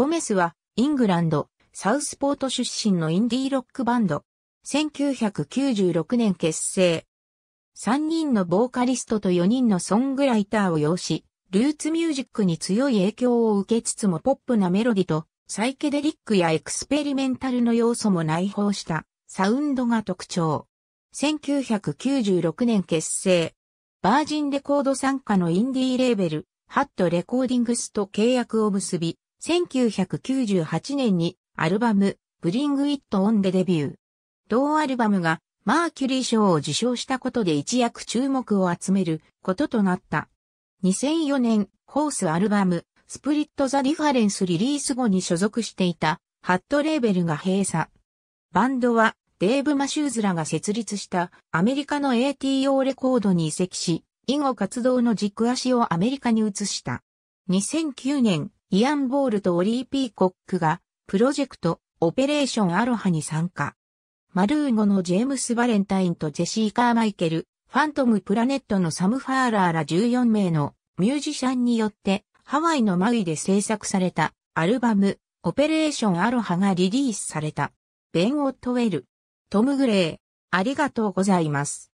ゴメスは、イングランド、サウスポート出身のインディーロックバンド。1996年結成。3人のボーカリストと4人のソングライターを要し、ルーツミュージックに強い影響を受けつつもポップなメロディと、サイケデリックやエクスペリメンタルの要素も内包したサウンドが特徴。1996年結成。バージンレコード参加のインディーレーベル、ハットレコーディングスと契約を結び、1998年にアルバム、b リング・イット・オンでデビュー。同アルバムがマーキュリー賞を受賞したことで一躍注目を集めることとなった。2004年、ホースアルバム、スプリット・ザ・ディファレンスリリース後に所属していた、ハットレーベルが閉鎖。バンドは、デーブ・マシューズらが設立したアメリカの ATO レコードに移籍し、以後活動の軸足をアメリカに移した。2009年、イアン・ボールとオリー・ピーコックが、プロジェクト、オペレーション・アロハに参加。マルーゴのジェームス・バレンタインとジェシー・カーマイケル、ファントム・プラネットのサム・ファーラーら14名のミュージシャンによって、ハワイのマウイで制作されたアルバム、オペレーション・アロハがリリースされた。ベン・オットウェル、トム・グレー、ありがとうございます。